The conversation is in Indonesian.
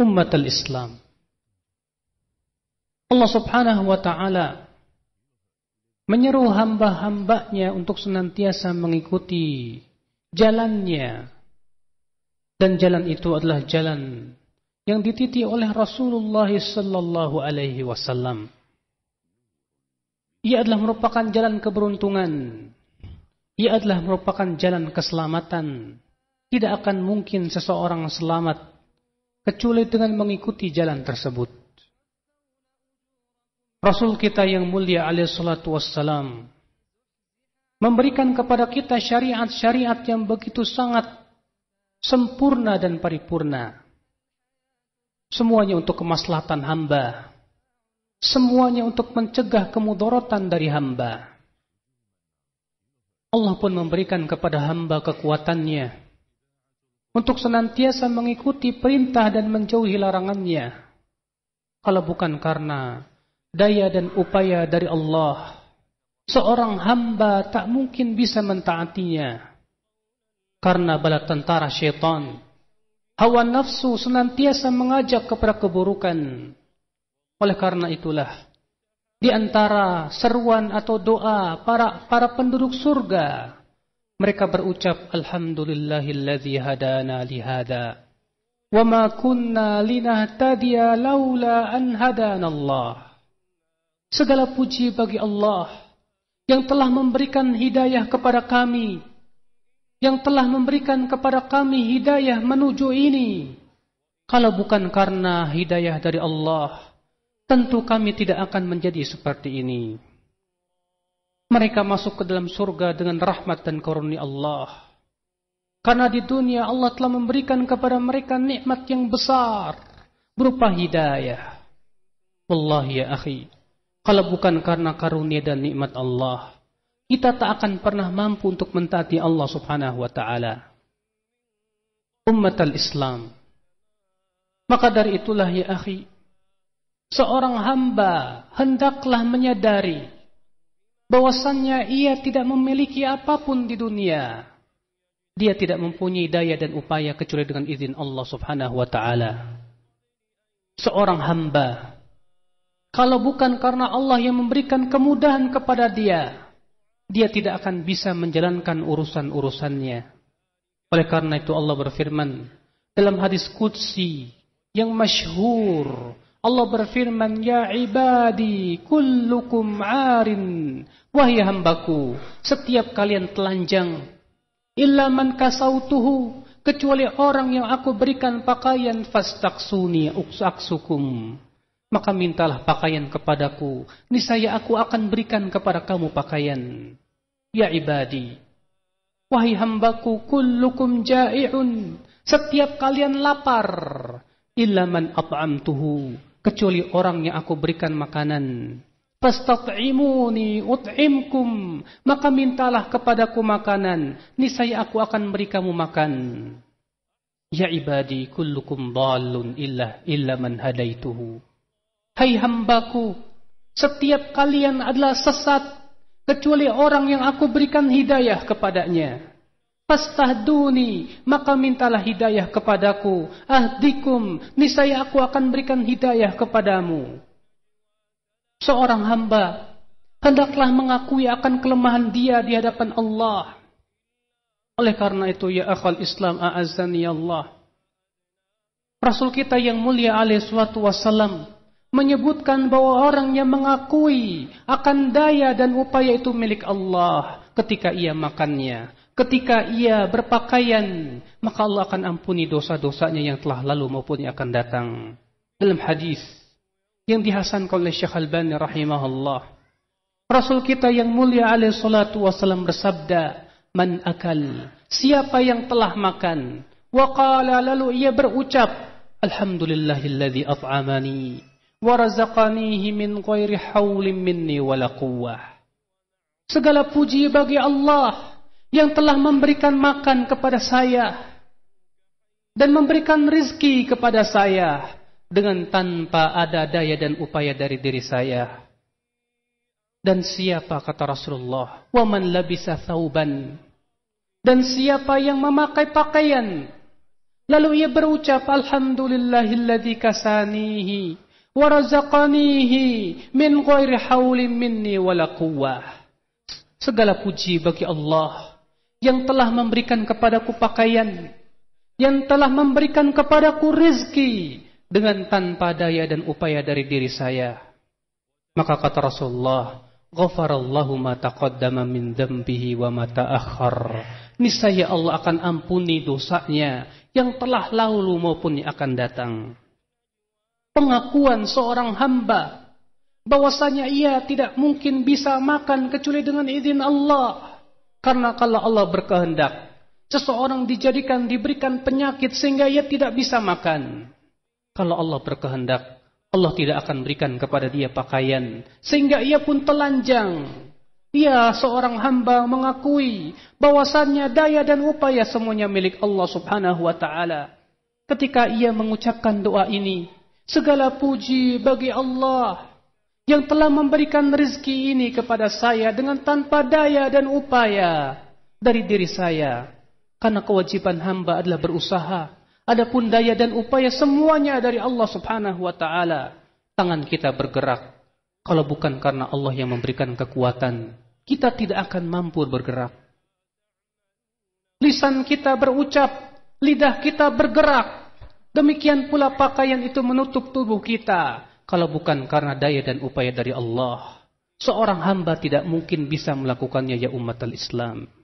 umat islam Allah subhanahu wa ta'ala menyeru hamba-hambanya untuk senantiasa mengikuti jalannya. Dan jalan itu adalah jalan yang dititi oleh Rasulullah sallallahu alaihi wasallam. Ia adalah merupakan jalan keberuntungan. Ia adalah merupakan jalan keselamatan. Tidak akan mungkin seseorang selamat kecuali dengan mengikuti jalan tersebut. Rasul kita yang mulia alaihissalatu wassalam memberikan kepada kita syariat-syariat yang begitu sangat sempurna dan paripurna. Semuanya untuk kemaslahatan hamba. Semuanya untuk mencegah kemudorotan dari hamba. Allah pun memberikan kepada hamba kekuatannya untuk senantiasa mengikuti perintah dan menjauhi larangannya. Kalau bukan karena daya dan upaya dari Allah, seorang hamba tak mungkin bisa mentaatinya. Karena bala tentara syaitan, hawa nafsu senantiasa mengajak kepada keburukan. Oleh karena itulah, di antara seruan atau doa para para penduduk surga mereka berucap alhamdulillahilladzi hadana lihada wa ma kunna linahtadiya laula an hadanallah. Segala puji bagi Allah yang telah memberikan hidayah kepada kami, yang telah memberikan kepada kami hidayah menuju ini. Kalau bukan karena hidayah dari Allah, tentu kami tidak akan menjadi seperti ini. Mereka masuk ke dalam surga dengan rahmat dan karunia Allah. Karena di dunia Allah telah memberikan kepada mereka nikmat yang besar berupa hidayah. Wallahi ya akhi, kalau bukan karena karunia dan nikmat Allah, kita tak akan pernah mampu untuk mentaati Allah Subhanahu wa taala. Ummat al-Islam. Maka dari itulah ya akhi, seorang hamba hendaklah menyadari bahwasannya ia tidak memiliki apapun di dunia. Dia tidak mempunyai daya dan upaya kecuali dengan izin Allah Subhanahu wa taala. Seorang hamba kalau bukan karena Allah yang memberikan kemudahan kepada dia, dia tidak akan bisa menjalankan urusan-urusannya. Oleh karena itu Allah berfirman dalam hadis qudsi yang masyhur Allah berfirman, "Ya ibadi, kullukum 'arin." Wahai hambaku, setiap kalian telanjang. Illa man kasautuhu, kecuali orang yang aku berikan pakaian fastaksuni uksaksukum. Maka mintalah pakaian kepadaku, niscaya aku akan berikan kepada kamu pakaian. Ya ibadi, wahai hambaku, kullukum ja'i'un. Setiap kalian lapar, illa man at'amtuhu kecuali orang yang aku berikan makanan. Fastat'imuni ut'imkum, maka mintalah kepadaku makanan, niscaya aku akan beri kamu makan. Ya ibadi kullukum dalun illa illa man hadaituhu. Hai hambaku, setiap kalian adalah sesat kecuali orang yang aku berikan hidayah kepadanya. Fastahduni, maka mintalah hidayah kepadaku. Ahdikum, niscaya aku akan berikan hidayah kepadamu. Seorang hamba hendaklah mengakui akan kelemahan dia di hadapan Allah. Oleh karena itu ya akhal Islam a'azani Allah. Rasul kita yang mulia alaih suatu wassalam menyebutkan bahwa orang yang mengakui akan daya dan upaya itu milik Allah ketika ia makannya. Ketika ia berpakaian, maka Allah akan ampuni dosa-dosanya yang telah lalu maupun yang akan datang. Dalam hadis yang dihasankan oleh Syekh Al-Bani rahimahullah. Rasul kita yang mulia alaihissalam salatu wasalam bersabda, Man akal, siapa yang telah makan? Wa qala lalu ia berucap, Alhamdulillahilladzi at'amani wa razaqanihi min ghairi haulin minni wala quwwah. Segala puji bagi Allah yang telah memberikan makan kepada saya dan memberikan rizki kepada saya dengan tanpa ada daya dan upaya dari diri saya. Dan siapa kata Rasulullah, "Waman labisa thauban." Dan siapa yang memakai pakaian lalu ia berucap alhamdulillahilladzi kasanihi wa min ghairi haulin minni wala quwwah. Segala puji bagi Allah yang telah memberikan kepadaku pakaian, yang telah memberikan kepadaku rizki dengan tanpa daya dan upaya dari diri saya. Maka kata Rasulullah, Ghafarallahu ma taqaddama min dzambihi wa ma Niscaya Allah akan ampuni dosanya yang telah lalu maupun yang akan datang. Pengakuan seorang hamba bahwasanya ia tidak mungkin bisa makan kecuali dengan izin Allah karena kalau Allah berkehendak, seseorang dijadikan diberikan penyakit sehingga ia tidak bisa makan. Kalau Allah berkehendak, Allah tidak akan berikan kepada dia pakaian sehingga ia pun telanjang. Ia seorang hamba mengakui bahwasannya daya dan upaya semuanya milik Allah Subhanahu wa taala. Ketika ia mengucapkan doa ini, segala puji bagi Allah yang telah memberikan rezeki ini kepada saya dengan tanpa daya dan upaya dari diri saya. Karena kewajiban hamba adalah berusaha. Adapun daya dan upaya semuanya dari Allah subhanahu wa ta'ala. Tangan kita bergerak. Kalau bukan karena Allah yang memberikan kekuatan, kita tidak akan mampu bergerak. Lisan kita berucap, lidah kita bergerak. Demikian pula pakaian itu menutup tubuh kita. Kalau bukan karena daya dan upaya dari Allah, seorang hamba tidak mungkin bisa melakukannya ya umat al-Islam.